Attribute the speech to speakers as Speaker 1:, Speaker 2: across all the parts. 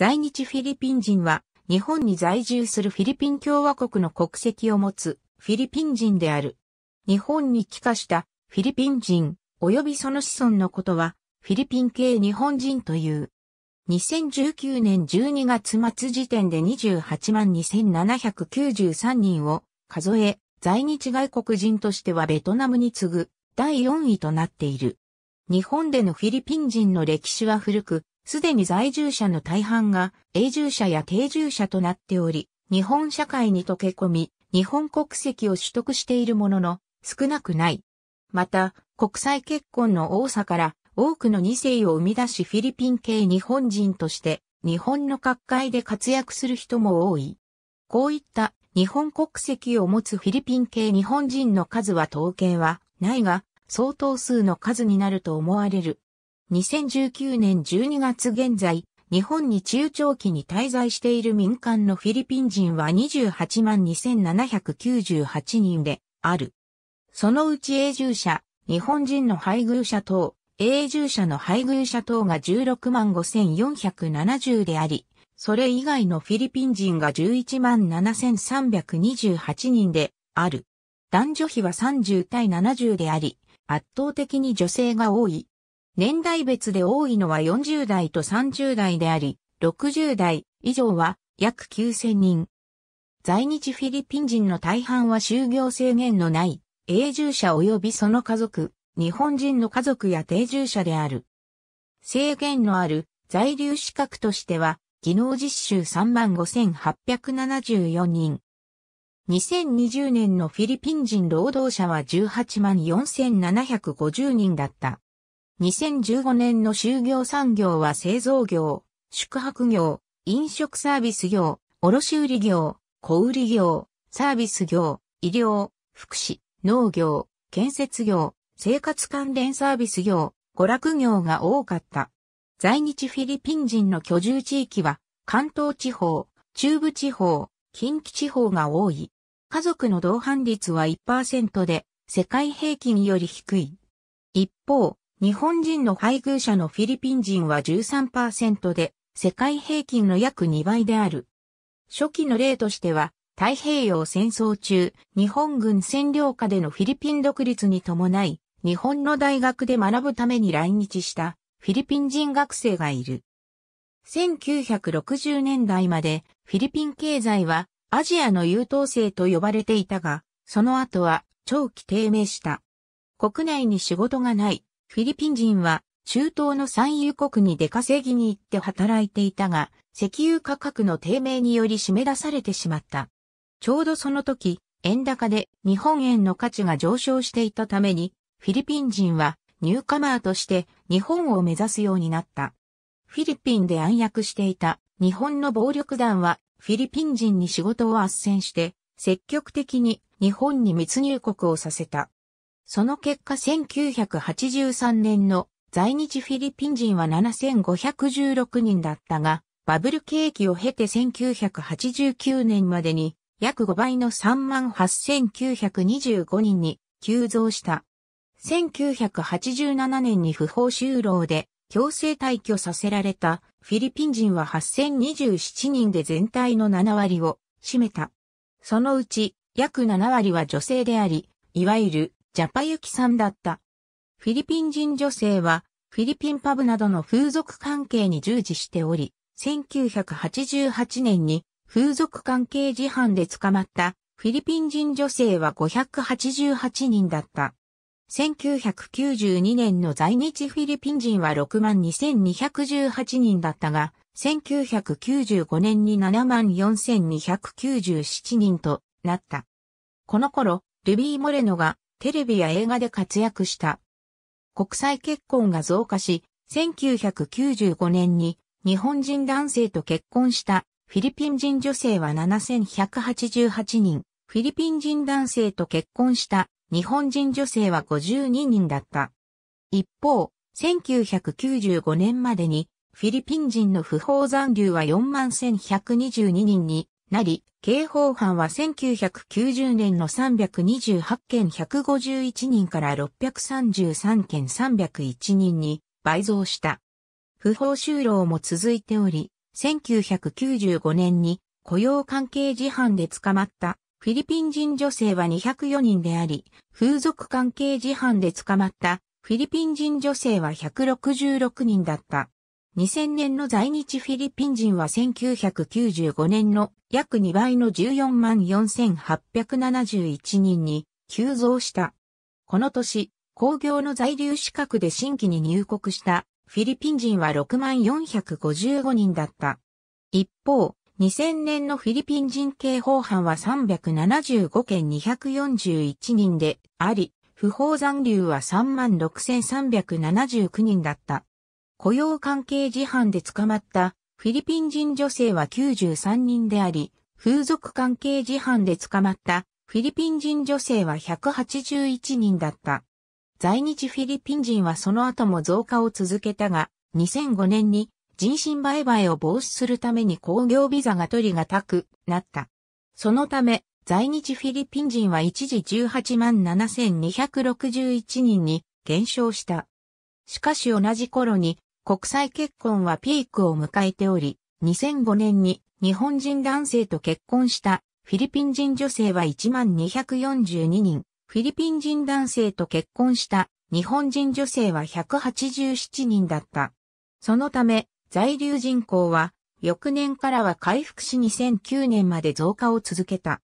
Speaker 1: 在日フィリピン人は、日本に在住するフィリピン共和国の国籍を持つフィリピン人である。日本に帰化したフィリピン人及びその子孫のことはフィリピン系日本人という。2019年12月末時点で28万2793人を数え、在日外国人としてはベトナムに次ぐ第4位となっている。日本でのフィリピン人の歴史は古く、すでに在住者の大半が永住者や定住者となっており、日本社会に溶け込み、日本国籍を取得しているものの少なくない。また、国際結婚の多さから多くの2世を生み出しフィリピン系日本人として日本の各界で活躍する人も多い。こういった日本国籍を持つフィリピン系日本人の数は統計はないが、相当数の数になると思われる。2019年12月現在、日本に中長期に滞在している民間のフィリピン人は28万2798人である。そのうち永住者、日本人の配偶者等、永住者の配偶者等が16万5470であり、それ以外のフィリピン人が11万7328人である。男女比は30対70であり、圧倒的に女性が多い。年代別で多いのは40代と30代であり、60代以上は約9000人。在日フィリピン人の大半は就業制限のない永住者及びその家族、日本人の家族や定住者である。制限のある在留資格としては、技能実習35,874人。2020年のフィリピン人労働者は18万4,750人だった。2015年の就業産業は製造業、宿泊業、飲食サービス業、卸売業、小売業、サービス業、医療、福祉、農業、建設業、生活関連サービス業、娯楽業が多かった。在日フィリピン人の居住地域は、関東地方、中部地方、近畿地方が多い。家族の同伴率は1%で、世界平均より低い。一方、日本人の配偶者のフィリピン人は13%で、世界平均の約2倍である。初期の例としては、太平洋戦争中、日本軍占領下でのフィリピン独立に伴い、日本の大学で学ぶために来日したフィリピン人学生がいる。1960年代までフィリピン経済はアジアの優等生と呼ばれていたが、その後は長期低迷した。国内に仕事がない、フィリピン人は中東の産油国に出稼ぎに行って働いていたが、石油価格の低迷により締め出されてしまった。ちょうどその時、円高で日本円の価値が上昇していたために、フィリピン人はニューカマーとして日本を目指すようになった。フィリピンで暗躍していた日本の暴力団はフィリピン人に仕事を斡旋して積極的に日本に密入国をさせた。その結果1983年の在日フィリピン人は7516人だったが、バブル景気を経て1989年までに約5倍の38,925人に急増した。1987年に不法就労で強制退去させられたフィリピン人は8,027人で全体の7割を占めた。そのうち約7割は女性であり、いわゆるジャパユキさんだった。フィリピン人女性は、フィリピンパブなどの風俗関係に従事しており、1988年に風俗関係事犯で捕まったフィリピン人女性は588人だった。1992年の在日フィリピン人は62,218人だったが、1995年に74,297人となった。この頃、ルビー・モレノがテレビや映画で活躍した。国際結婚が増加し、1995年に日本人男性と結婚したフィリピン人女性は7188人、フィリピン人男性と結婚した日本人女性は52人だった。一方、1995年までにフィリピン人の不法残留は41,122人になり、刑法犯は1990年の328件151人から633件301人に倍増した。不法就労も続いており、1995年に雇用関係事犯で捕まったフィリピン人女性は204人であり、風俗関係事犯で捕まったフィリピン人女性は166人だった。2000年の在日フィリピン人は1995年の約2倍の14万4871人に急増した。この年、工業の在留資格で新規に入国したフィリピン人は6万455人だった。一方、2000年のフィリピン人刑法犯は375件241人であり、不法残留は3万6379人だった。雇用関係事犯で捕まったフィリピン人女性は93人であり、風俗関係事犯で捕まったフィリピン人女性は181人だった。在日フィリピン人はその後も増加を続けたが、2005年に人身売買を防止するために工業ビザが取りがたくなった。そのため、在日フィリピン人は一時18万7261人に減少した。しかし同じ頃に国際結婚はピークを迎えており、2005年に日本人男性と結婚したフィリピン人女性は1242人、フィリピン人男性と結婚した日本人女性は187人だった。そのため、在留人口は翌年からは回復し2009年まで増加を続けた。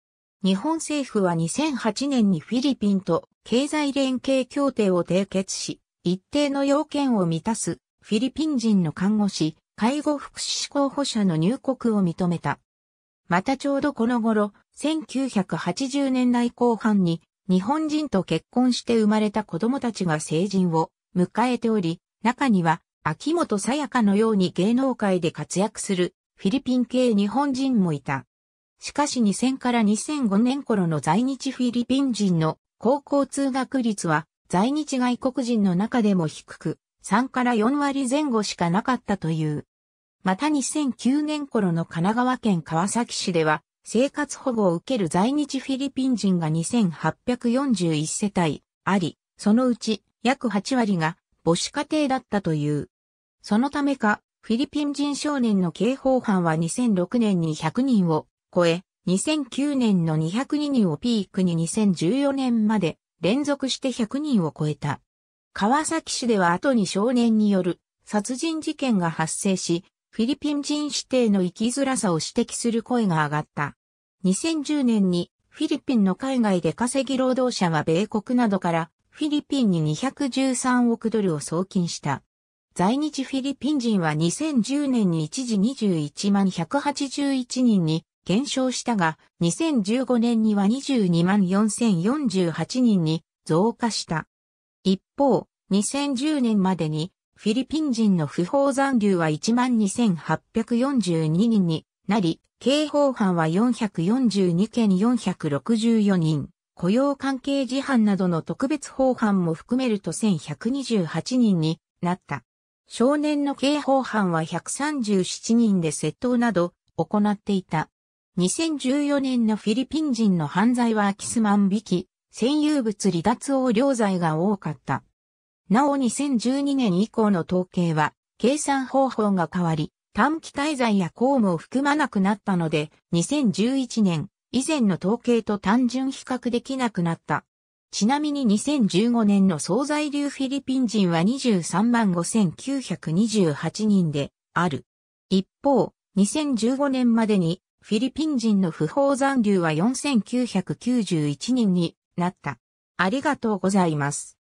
Speaker 1: 日本政府は2008年にフィリピンと経済連携協定を締結し、一定の要件を満たすフィリピン人の看護師、介護福祉士候補者の入国を認めた。またちょうどこの頃、1980年代後半に日本人と結婚して生まれた子供たちが成人を迎えており、中には秋元さやかのように芸能界で活躍するフィリピン系日本人もいた。しかし2000から2005年頃の在日フィリピン人の高校通学率は在日外国人の中でも低く、3から4割前後しかなかったという。また2009年頃の神奈川県川崎市では、生活保護を受ける在日フィリピン人が2841世帯あり、そのうち約8割が母子家庭だったという。そのためか、フィリピン人少年の刑法犯は2006年に100人を超え、2009年の202人をピークに2014年まで連続して100人を超えた。川崎市では後に少年による殺人事件が発生し、フィリピン人指定の生きづらさを指摘する声が上がった。2010年にフィリピンの海外で稼ぎ労働者は米国などからフィリピンに213億ドルを送金した。在日フィリピン人は2010年に一時21万181人に減少したが、2015年には22万4048人に増加した。一方、2010年までにフィリピン人の不法残留は12,842人になり、刑法犯は442件464人、雇用関係事犯などの特別法犯も含めると1128人になった。少年の刑法犯は137人で窃盗など行っていた。2014年のフィリピン人の犯罪は空き巣万引き、占有物離脱横領罪が多かった。なお2012年以降の統計は、計算方法が変わり、短期滞在や公務を含まなくなったので、2011年、以前の統計と単純比較できなくなった。ちなみに2015年の総在留フィリピン人は23万5928人である。一方、2015年までにフィリピン人の不法残留は4991人になった。ありがとうございます。